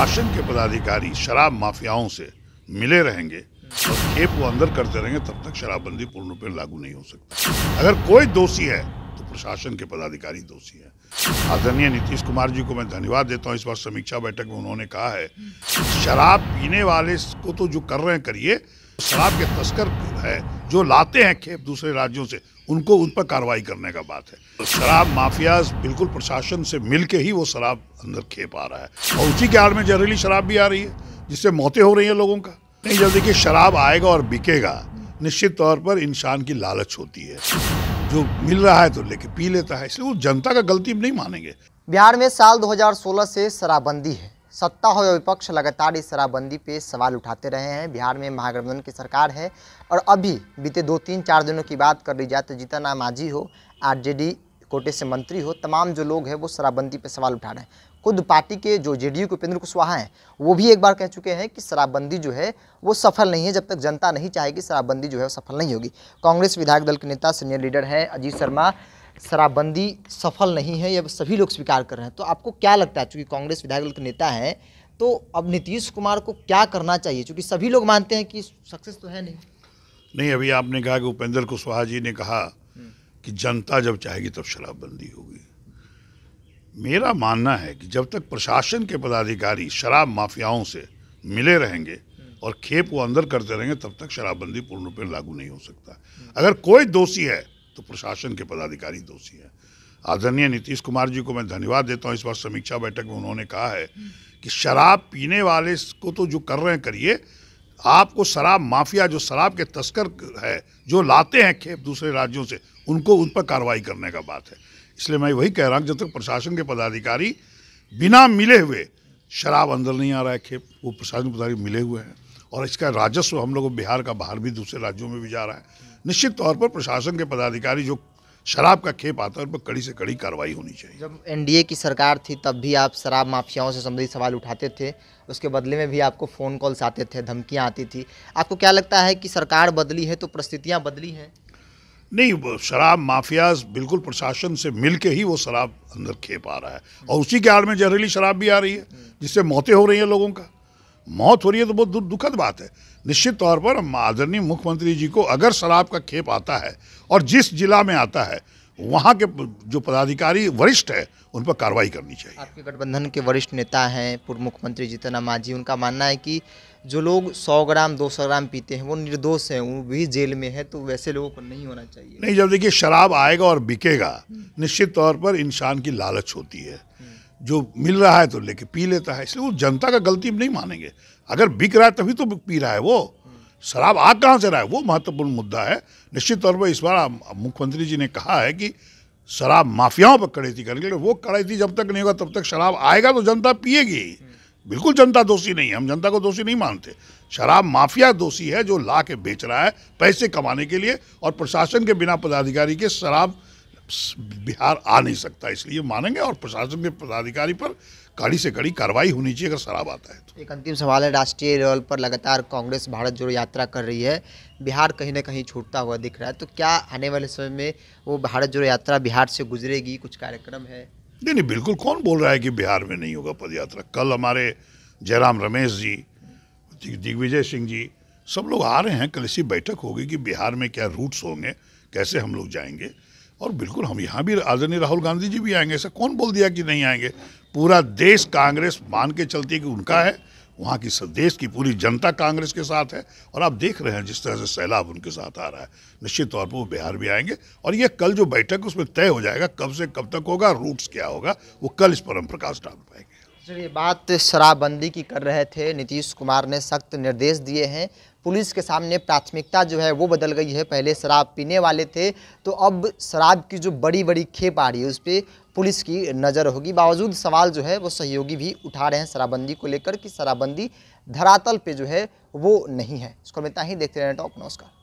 शासन के पदाधिकारी शराब माफियाओं से मिले रहेंगे तो खेप वो अंदर करते रहेंगे तब तक शराबबंदी पूर्ण रूप लागू नहीं हो सकती अगर कोई दोषी है तो प्रशासन के पदाधिकारी दोषी है आदरणीय नीतीश कुमार जी को मैं धन्यवाद देता हूँ इस बार समीक्षा बैठक में उन्होंने कहा है शराब पीने वाले को तो जो कर रहे हैं करिए शराब के तस्कर है जो लाते हैं खेप दूसरे राज्यों से उनको उन पर कार्रवाई करने का बात है शराब माफिया बिल्कुल प्रशासन से मिल के ही वो शराब अंदर खेप आ रहा है और उसी के आड़ में जहरीली शराब भी आ रही है जिससे मौतें हो रही हैं लोगों का नहीं जब देखिए शराब आएगा और बिकेगा निश्चित तौर पर इंसान की लालच होती है जो मिल रहा है तो लेके पी लेता है इसलिए वो जनता का गलती नहीं मानेंगे बिहार में साल 2016 से शराबबंदी है सत्ता हो या विपक्ष लगातार इस शराबबंदी पे सवाल उठाते रहे हैं बिहार में महागठबंधन की सरकार है और अभी बीते दो तीन चार दिनों की बात कर ली जाए तो जीतन राम माझी हो आरजेडी कोटे से मंत्री हो तमाम जो लोग हैं वो शराबबंदी पे सवाल उठा रहे हैं खुद पार्टी के जो जेडीयू के उपेंद्र कुशवाहा हैं वो भी एक बार कह चुके हैं कि शराबबंदी जो है वो सफल नहीं है जब तक जनता नहीं चाहेगी शराबबंदी जो है वो सफल नहीं होगी कांग्रेस विधायक दल के नेता सीनियर लीडर हैं अजीत शर्मा शराबबंदी सफल नहीं है ये सभी लोग स्वीकार कर रहे हैं तो आपको क्या लगता है चूँकि कांग्रेस विधायक दल के नेता हैं तो अब नीतीश कुमार को क्या करना चाहिए चूँकि सभी लोग मानते हैं कि सक्सेस तो है नहीं नहीं अभी आपने कहा कि उपेंद्र कुशवाहा जी ने कहा हम्म। कि जनता जब चाहेगी तब शराबबंदी होगी मेरा मानना है कि जब तक प्रशासन के पदाधिकारी शराब माफियाओं से मिले रहेंगे हम्म। और खेप वो अंदर करते रहेंगे तब तक शराबबंदी पूर्ण रूप लागू नहीं हो सकता अगर कोई दोषी है तो प्रशासन के पदाधिकारी दोषी हैं आदरणीय नीतीश कुमार जी को मैं धन्यवाद देता हूँ इस बार समीक्षा बैठक में उन्होंने कहा है कि शराब पीने वाले को तो जो कर रहे हैं करिए आपको शराब माफिया जो शराब के तस्कर है जो लाते हैं खेप दूसरे राज्यों से उनको उन पर कार्रवाई करने का बात है इसलिए मैं वही कह रहा हूँ जब तक प्रशासन के पदाधिकारी बिना मिले हुए शराब अंदर नहीं आ रहा है खेप वो प्रशासन पदाधिकारी मिले हुए हैं और इसका राजस्व हम लोग बिहार का बाहर भी दूसरे राज्यों में भी जा रहा है निश्चित तौर पर प्रशासन के पदाधिकारी जो शराब का खेप आता है उन पर कड़ी से कड़ी कार्रवाई होनी चाहिए जब एनडीए की सरकार थी तब भी आप शराब माफियाओं से संबंधित सवाल उठाते थे उसके बदले में भी आपको फ़ोन कॉल्स आते थे धमकियाँ आती थी आपको क्या लगता है कि सरकार बदली है तो परिस्थितियाँ बदली हैं नहीं शराब माफिया बिल्कुल प्रशासन से मिल के ही वो शराब अंदर खेप आ रहा है और उसी के आड़ में जहरीली शराब भी आ रही है जिससे मौतें हो रही हैं लोगों का मौत हो रही है तो बहुत दुखद बात है निश्चित तौर पर आदरणीय मुख्यमंत्री जी को अगर शराब का खेप आता है और जिस जिला में आता है वहाँ के जो पदाधिकारी वरिष्ठ है उन पर कार्रवाई करनी चाहिए आपके गठबंधन के वरिष्ठ नेता हैं पूर्व मुख्यमंत्री जीतन मांझी उनका मानना है कि जो लोग 100 ग्राम 200 ग्राम पीते हैं वो निर्दोष हैं वो भी जेल में है तो वैसे लोगों पर नहीं होना चाहिए नहीं जब देखिए शराब आएगा और बिकेगा निश्चित तौर पर इंसान की लालच होती है जो मिल रहा है तो लेके पी लेता है इसलिए वो जनता का गलती नहीं मानेंगे अगर बिक रहा है तभी तो पी रहा है वो शराब आ कहाँ से रहा है वो महत्वपूर्ण मुद्दा है निश्चित तौर पर इस बार मुख्यमंत्री जी ने कहा है कि शराब माफियाओं पर थी करेंगे वो थी जब तक नहीं होगा तब तक शराब आएगा तो जनता पिएगी बिल्कुल जनता दोषी नहीं है हम जनता को दोषी नहीं मानते शराब माफिया दोषी है जो ला के बेच रहा है पैसे कमाने के लिए और प्रशासन के बिना पदाधिकारी के शराब बिहार आ नहीं सकता इसलिए मानेंगे और प्रशासन के पदाधिकारी पर कड़ी से कड़ी कार्रवाई होनी चाहिए अगर शराब आता है तो एक अंतिम सवाल है राष्ट्रीय लेवल पर लगातार कांग्रेस भारत जोड़ो यात्रा कर रही है बिहार कहीं ना कहीं छूटता हुआ दिख रहा है तो क्या आने वाले समय में वो भारत जोड़ो यात्रा बिहार से गुजरेगी कुछ कार्यक्रम है नहीं नहीं बिल्कुल कौन बोल रहा है कि बिहार में नहीं होगा पद कल हमारे जयराम रमेश जी दिग्विजय सिंह जी सब लोग आ रहे हैं कल इसी बैठक होगी कि बिहार में क्या रूट्स होंगे कैसे हम लोग जाएंगे और बिल्कुल हम यहाँ भी आदरणीय राहुल गांधी जी भी आएंगे ऐसा कौन बोल दिया कि नहीं आएंगे पूरा देश कांग्रेस मान के चलती है कि उनका है वहाँ की देश की पूरी जनता कांग्रेस के साथ है और आप देख रहे हैं जिस तरह से सैलाब उनके साथ आ रहा है निश्चित तौर पर वो बिहार भी आएंगे और ये कल जो बैठक उसमें तय हो जाएगा कब से कब तक होगा रूट्स क्या होगा वो कल इस पर हम प्रकाश डाल पाएंगे सर ये बात शराबबंदी की कर रहे थे नीतीश कुमार ने सख्त निर्देश दिए हैं पुलिस के सामने प्राथमिकता जो है वो बदल गई है पहले शराब पीने वाले थे तो अब शराब की जो बड़ी बड़ी खेप आ रही है उस पर पुलिस की नज़र होगी बावजूद सवाल जो है वो सहयोगी भी उठा रहे हैं शराबबंदी को लेकर कि शराबबंदी धरातल पे जो है वो नहीं है इसको मैं इतना ही देखते रहें टॉप नमस्कार